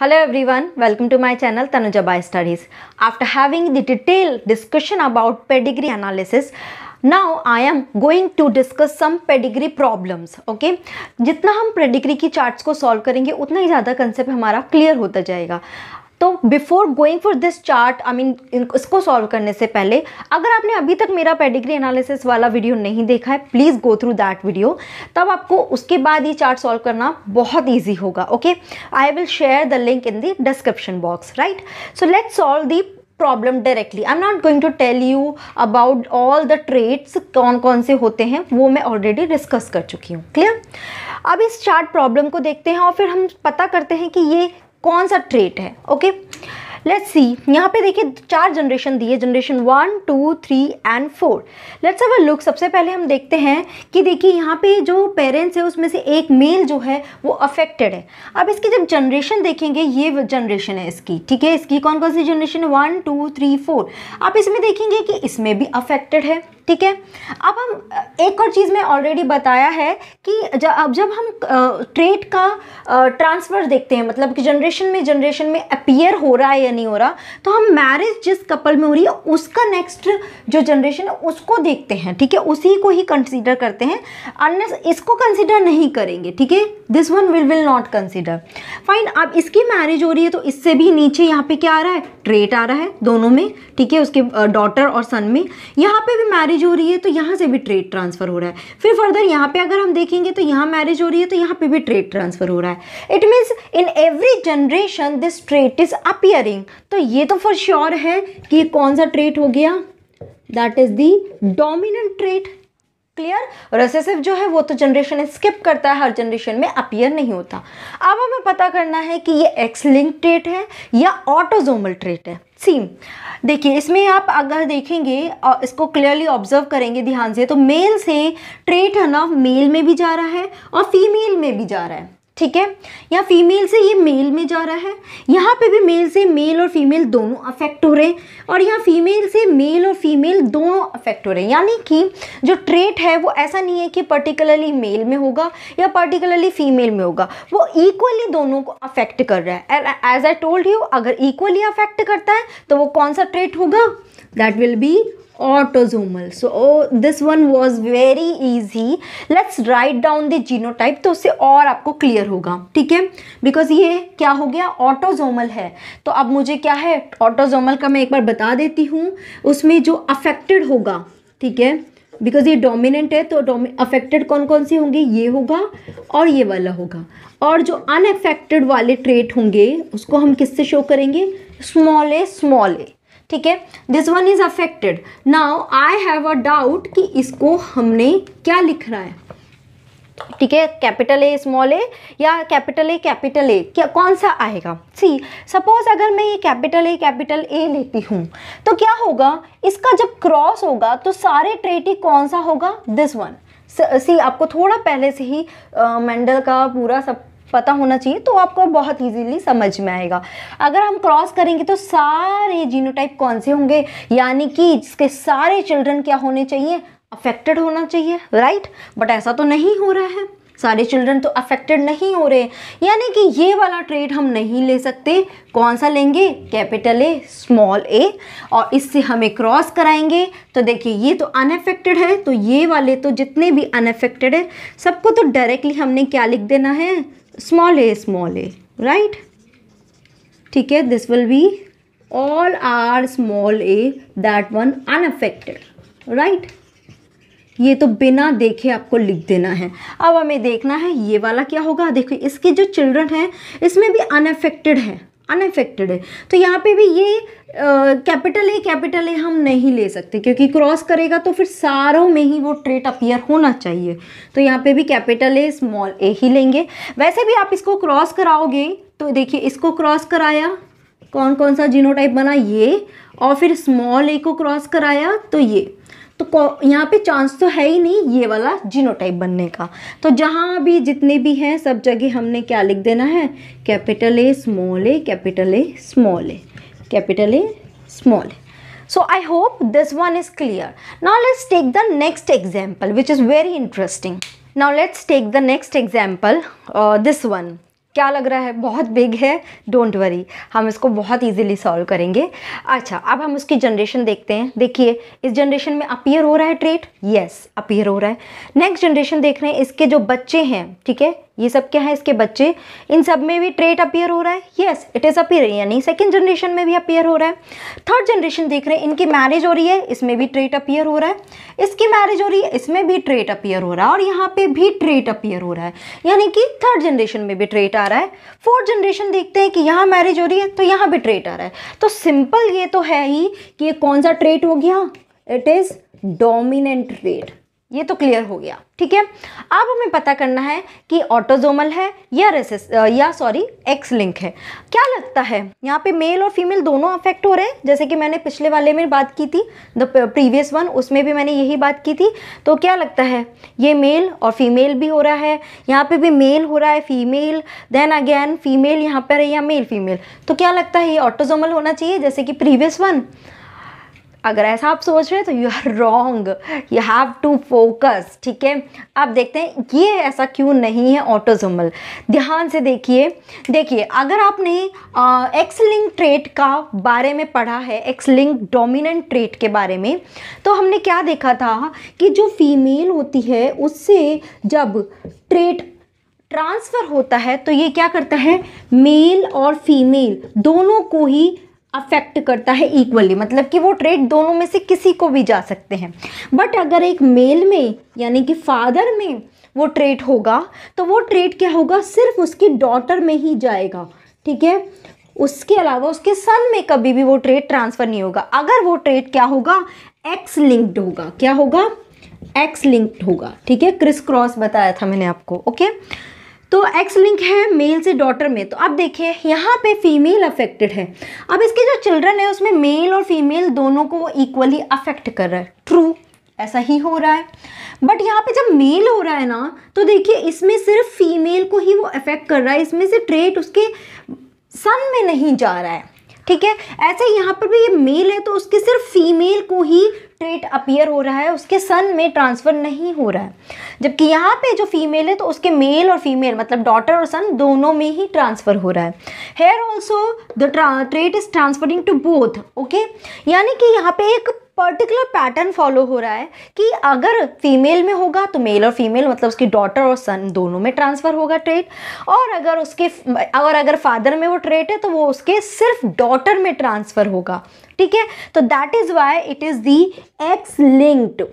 Hello everyone, welcome to my channel Tanuja Bai Studies. After having the detailed discussion about pedigree analysis, now I am going to discuss some pedigree problems okay जितना हम pedigree की charts को solve करेंगे उतना ही ज़्यादा concept हमारा clear होता जाएगा तो before going for this chart I mean इसको सॉल्व करने से पहले अगर आपने अभी तक मेरा पेडिग्री एनालिसिस वाला वीडियो नहीं देखा है please go through that video तब आपको उसके बाद ये चार्ट सॉल्व करना बहुत ईजी होगा okay I will share the link in the description box right so let solve the problem directly I am not going to tell you about all the traits कौन कौन से होते हैं वो मैं ऑलरेडी डिस्कस कर चुकी हूँ क्लियर अब इस चार्ट प्रॉब्लम को देखते हैं और फिर हम पता करते हैं कि ये कौन सा ट्रेट है ओके लेट्स सी यहाँ पे देखिए चार जनरेशन दिए generation one two three and four let's our look सबसे पहले हम देखते हैं कि देखिए यहाँ पे जो पेरेंट्स है उसमें से एक मेल जो है वो अफेक्टेड है अब इसकी जब जनरेशन देखेंगे ये जनरेशन है इसकी ठीक है इसकी कौन कौन सी जनरेशन है वन टू थ्री फोर आप इसमें देखेंगे कि इसमें भी अफेक्टेड है ठीक है अब हम एक और चीज़ में ऑलरेडी बताया है कि अब जब हम ट्रेड का ट्रांसफ़र देखते हैं मतलब कि जनरेशन में जनरेशन में अपीयर हो रहा है या नहीं हो रहा तो हम मैरिज जिस कपल में हो रही है उसका नेक्स्ट जो जनरेशन है उसको देखते हैं ठीक है उसी को ही कंसिडर करते हैं अन्य इसको कंसिडर नहीं करेंगे ठीक है this one will will not consider fine अब इसकी मैरिज हो रही है तो इससे भी नीचे यहाँ पे क्या आ रहा है ट्रेट आ रहा है दोनों में ठीक है उसके डॉटर और सन में यहाँ पे भी मैरिज मैरिज हो रही है तो यहाँ से भी ट्रेड ट्रांसफ़र हो रहा है फिर फर्दर यहाँ पे अगर हम देखेंगे तो यहाँ मैरिज हो रही है तो यहाँ पे भी ट्रेड ट्रांसफ़र हो रहा है it means in every generation this trait is appearing तो ये तो फॉर श्योर sure है कि कौन सा ट्रेट हो गया that is the dominant trait clear recessive जो है वो तो जनरेशन स्किप करता है हर जनरेशन में अपियर नहीं होता अब हमें पता करना है कि ये एक्सलिंक ट्रेट है या ऑटोजोमल ट्रेट है सीम देखिए इसमें आप अगर देखेंगे और इसको क्लियरली ऑब्जर्व करेंगे ध्यान से तो मेल से ट्रेट है ना मेल में भी जा रहा है और फीमेल में भी जा रहा है ठीक है या फीमेल से ये मेल में जा रहा है यहाँ पे भी मेल से मेल और फीमेल दोनों अफेक्ट हो रहे हैं और यहाँ फीमेल से मेल और फीमेल दोनों अफेक्ट हो रहे हैं यानी कि जो ट्रेट है वो ऐसा नहीं है कि पर्टिकुलरली मेल में होगा या पर्टिकुलरली फीमेल में होगा वो इक्वली दोनों को अफेक्ट कर रहा है एज आई टोल्ड यू अगर इक्वली अफेक्ट करता है तो वो कौन सा ट्रेट होगा that will be autosomal so this one was very easy let's write down the genotype तो उससे और आपको क्लियर होगा ठीक है बिकॉज ये क्या हो गया ऑटोजोमल है तो अब मुझे क्या है ऑटोजोमल का मैं एक बार बता देती हूँ उसमें जो अफेक्टेड होगा ठीक है बिकॉज ये डोमिनेंट है तो अफेक्टेड कौन कौन सी होंगे ये होगा और ये वाला होगा और जो अनअफेक्टेड वाले ट्रेट होंगे उसको हम किससे शो करेंगे स्मॉल ए स्मॉल ए ठीक है this one is affected now I have a doubt कि इसको हमने क्या लिखना है ठीक है कैपिटल ए स्मॉल ए या कैपिटल ए कैपिटल ए क्या कौन सा आएगा सी सपोज अगर मैं ये कैपिटल ए कैपिटल ए लेती हूँ तो क्या होगा इसका जब क्रॉस होगा तो सारे ट्रेटी कौन सा होगा दिस वन सी आपको थोड़ा पहले से ही मेंडल uh, का पूरा सब पता होना चाहिए तो आपको बहुत इजीली समझ में आएगा अगर हम क्रॉस करेंगे तो सारे जीनोटाइप कौन से होंगे यानी कि इसके सारे चिल्ड्रन क्या होने चाहिए अफेक्टेड होना चाहिए राइट बट ऐसा तो नहीं हो रहा है सारे चिल्ड्रन तो अफेक्टेड नहीं हो रहे यानी कि ये वाला ट्रेड हम नहीं ले सकते कौन सा लेंगे कैपिटल ए स्मॉल ए और इससे हमें क्रॉस कराएंगे तो देखिए ये तो अनफेक्टेड है तो ये वाले तो जितने भी अनफेक्टेड है सबको तो डायरेक्टली हमने क्या लिख देना है small a small a right ठीक है this will be all are small a that one unaffected right ये तो बिना देखे आपको लिख देना है अब हमें देखना है ये वाला क्या होगा देखो इसके जो चिल्ड्रन हैं इसमें भी अनअफेक्टेड है अनफेक्टेड है तो यहाँ पे भी ये कैपिटल ए कैपिटल ए हम नहीं ले सकते क्योंकि क्रॉस करेगा तो फिर सारों में ही वो ट्रेट अपीयर होना चाहिए तो यहाँ पे भी कैपिटल ए स्मॉल ए ही लेंगे वैसे भी आप इसको क्रॉस कराओगे तो देखिए इसको क्रॉस कराया कौन कौन सा जीनोटाइप बना ये और फिर स्मॉल ए को क्रॉस कराया तो ये तो यहाँ पे चांस तो है ही नहीं ये वाला जीनोटाइप बनने का तो जहाँ भी जितने भी हैं सब जगह हमने क्या लिख देना है capital A small A capital A small A capital A small A so I hope this one is clear now let's take the next example which is very interesting now let's take the next example this one क्या लग रहा है बहुत big है don't worry हम इसको बहुत easily solve करेंगे अच्छा अब हम उसकी जनरेशन देखते हैं देखिए इस जनरेशन में अपीयर हो रहा है ट्रेट यस अपीयर हो रहा है नेक्स्ट जनरेशन देख रहे हैं इसके जो बच्चे हैं ठीक है ये सब क्या है इसके बच्चे इन सब में भी ट्रेट अपियर हो रहा है येस इट इज़ अपीयर यानी सेकेंड जनरेशन में भी अपियर हो रहा है थर्ड जनरेशन देख रहे हैं इनकी मैरिज हो रही है इसमें भी ट्रेट अपियर हो रहा है इसकी मैरिज हो रही है इसमें भी ट्रेट अपीयर हो रहा है और यहाँ पे भी ट्रेट अपियर हो रहा है यानी कि थर्ड जनरेशन में भी ट्रेट आ रहा है फोर्थ जनरेशन देखते हैं कि यहाँ मैरिज हो रही है तो यहाँ भी ट्रेट आ रहा है तो सिंपल ये तो है ही कि ये कौन सा ट्रेट हो गया इट इज़ डोमिनेंट ट्रेट ये तो क्लियर हो गया ठीक है अब हमें पता करना है कि ऑटोजोमल है या रेसेस या सॉरी एक्स लिंक है क्या लगता है यहाँ पे मेल और फीमेल दोनों अफेक्ट हो रहे हैं जैसे कि मैंने पिछले वाले में बात की थी द प्रीवियस वन उसमें भी मैंने यही बात की थी तो क्या लगता है ये मेल और फीमेल भी हो रहा है यहाँ पे भी मेल हो रहा है फीमेल देन अगेन फीमेल यहाँ पर है या मेल फीमेल तो क्या लगता है ये ऑटोजोमल होना चाहिए जैसे कि प्रीवियस वन अगर ऐसा आप सोच रहे हैं तो you are wrong you have to focus ठीक है आप देखते हैं ये ऐसा क्यों नहीं है ऑटोजोमल ध्यान से देखिए देखिए अगर आपने एक्स लिंक ट्रेट का बारे में पढ़ा है एक्स लिंक डोमिनेंट ट्रेट के बारे में तो हमने क्या देखा था कि जो फीमेल होती है उससे जब ट्रेट ट्रांसफ़र होता है तो ये क्या करता है मेल और फीमेल दोनों को ही अफेक्ट करता है इक्वली मतलब कि वो ट्रेड दोनों में से किसी को भी जा सकते हैं बट अगर एक मेल में यानी कि फादर में वो ट्रेड होगा तो वो ट्रेड क्या होगा सिर्फ उसकी डॉटर में ही जाएगा ठीक है उसके अलावा उसके सन में कभी भी वो ट्रेड ट्रांसफ़र नहीं होगा अगर वो ट्रेड क्या होगा एक्स लिंक्ड होगा क्या होगा एक्स लिंक्ड होगा ठीक है क्रिस क्रॉस बताया था मैंने आपको ओके तो एक्स लिंक है मेल से डॉटर में तो अब देखिए यहाँ पे फीमेल अफेक्टेड है अब इसके जो चिल्ड्रन है उसमें मेल और फीमेल दोनों को वो इक्वली अफेक्ट कर रहा है ट्रू ऐसा ही हो रहा है बट यहाँ पे जब मेल हो रहा है ना तो देखिए इसमें सिर्फ फीमेल को ही वो अफेक्ट कर रहा है इसमें से ट्रेट उसके सन में नहीं जा रहा है ठीक है ऐसे यहाँ पर भी ये मेल है तो उसके सिर्फ फीमेल को ही ट्रेट अपियर हो रहा है उसके सन में ट्रांसफ़र नहीं हो रहा है जबकि यहाँ पे जो फीमेल है तो उसके मेल और फीमेल मतलब डॉटर और सन दोनों में ही ट्रांसफ़र हो रहा है here also the trait is transferring to both okay यानी कि यहाँ पे एक पर्टिकुलर पैटर्न फॉलो हो रहा है कि अगर फीमेल में होगा तो मेल और फीमेल मतलब उसकी डॉटर और सन दोनों में ट्रांसफ़र होगा ट्रेट और अगर उसके और अगर फादर में वो ट्रेट है तो वो उसके सिर्फ डॉटर में ट्रांसफ़र होगा ठीक है तो that is why it is the X linked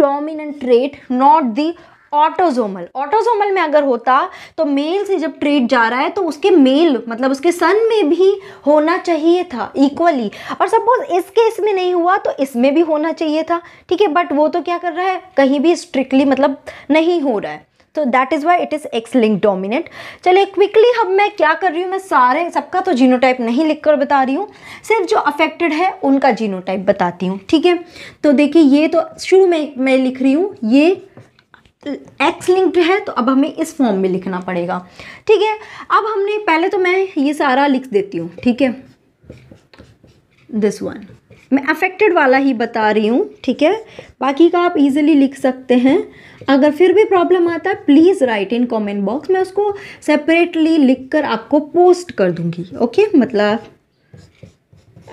dominant trait not the autosomal autosomal में अगर होता तो मेल से जब ट्रेड जा रहा है तो उसके मेल मतलब उसके सन में भी होना चाहिए था इक्वली और सपोज इस केस में नहीं हुआ तो इसमें भी होना चाहिए था ठीक है बट वो तो क्या कर रहा है कहीं भी स्ट्रिक्टली मतलब नहीं हो रहा है तो that is why it is X link dominant चलिए क्विकली हम मैं क्या कर रही हूँ मैं सारे सबका तो जीनोटाइप नहीं लिख कर बता रही हूँ सिर्फ जो अफेक्टेड है उनका जीनोटाइप बताती हूँ ठीक है तो देखिए ये तो शुरू में मैं लिख रही हूँ ये एक्स लिंक्ड है तो अब हमें इस फॉर्म में लिखना पड़ेगा ठीक है अब हमने पहले तो मैं ये सारा लिख देती हूँ ठीक है दिस वन मैं अफेक्टेड वाला ही बता रही हूँ ठीक है बाकी का आप इजीली लिख सकते हैं अगर फिर भी प्रॉब्लम आता है please write in comment box मैं उसको सेपरेटली लिखकर आपको पोस्ट कर दूँगी ओके मतलब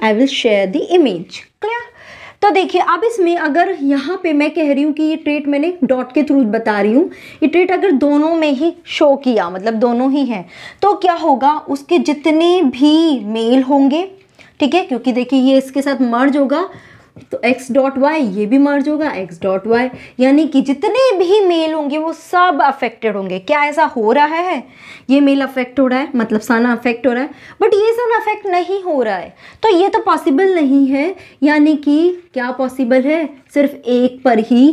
I will share the image clear तो देखिए अब इसमें अगर यहाँ पे मैं कह रही हूँ कि ये ट्रेट मैंने डॉट के थ्रू बता रही हूँ ये ट्रेट अगर दोनों में ही शो किया मतलब दोनों ही हैं तो क्या होगा उसके जितने भी मेल होंगे ठीक है क्योंकि देखिए ये इसके साथ मर्ज होगा तो x डॉट वाई ये भी मर्ज होगा x डॉट वाई यानी कि जितने भी मेल होंगे वो सब अफेक्टेड होंगे क्या ऐसा हो रहा है ये मेल अफेक्ट हो रहा है मतलब साना अफेक्ट हो रहा है बट ये साना अफेक्ट नहीं हो रहा है तो ये तो पॉसिबल नहीं है यानी कि क्या पॉसिबल है सिर्फ एक पर ही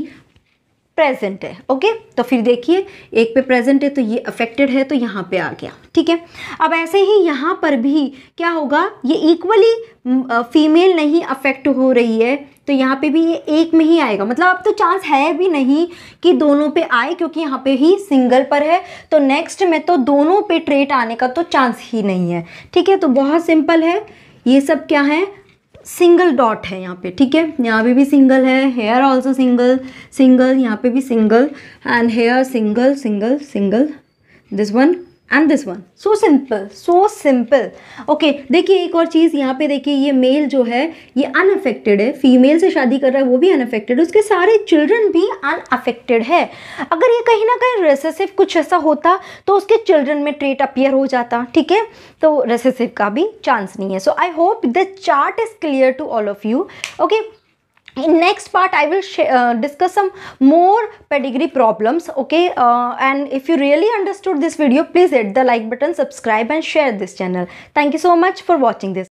प्रेजेंट है ओके तो फिर देखिए एक पे प्रेजेंट है तो ये अफेक्टेड है तो यहाँ पे आ गया ठीक है अब ऐसे ही यहाँ पर भी क्या होगा ये इक्वली फीमेल नहीं अफेक्ट हो रही है तो यहाँ पे भी ये एक में ही आएगा मतलब अब तो चांस है भी नहीं कि दोनों पे आए क्योंकि यहाँ पे ही सिंगल पर है तो नेक्स्ट में तो दोनों पे ट्रेट आने का तो चांस ही नहीं है ठीक है तो बहुत सिंपल है ये सब क्या है सिंगल डॉट है यहाँ पे ठीक है यहाँ पे भी सिंगल है हेयर ऑल्सो सिंगल सिंगल यहाँ पे भी single and here single single single this one and this one so simple so simple okay देखिए एक और चीज़ यहाँ पे देखिए ये मेल जो है ये अनअफेक्टेड है फीमेल से शादी कर रहा है वो भी अनअफेक्टेड उसके सारे चिल्ड्रन भी अनअफेक्टेड है अगर ये कहीं ना कहीं रेसेसिव कुछ ऐसा होता तो उसके चिल्ड्रन में ट्रेट अपियर हो जाता ठीक है तो रेसेसिव का भी चांस नहीं है so I hope the chart is clear to all of you okay in next part i will uh, discuss some more pedigree problems okay uh, and if you really understood this video please hit the like button subscribe and share this channel thank you so much for watching this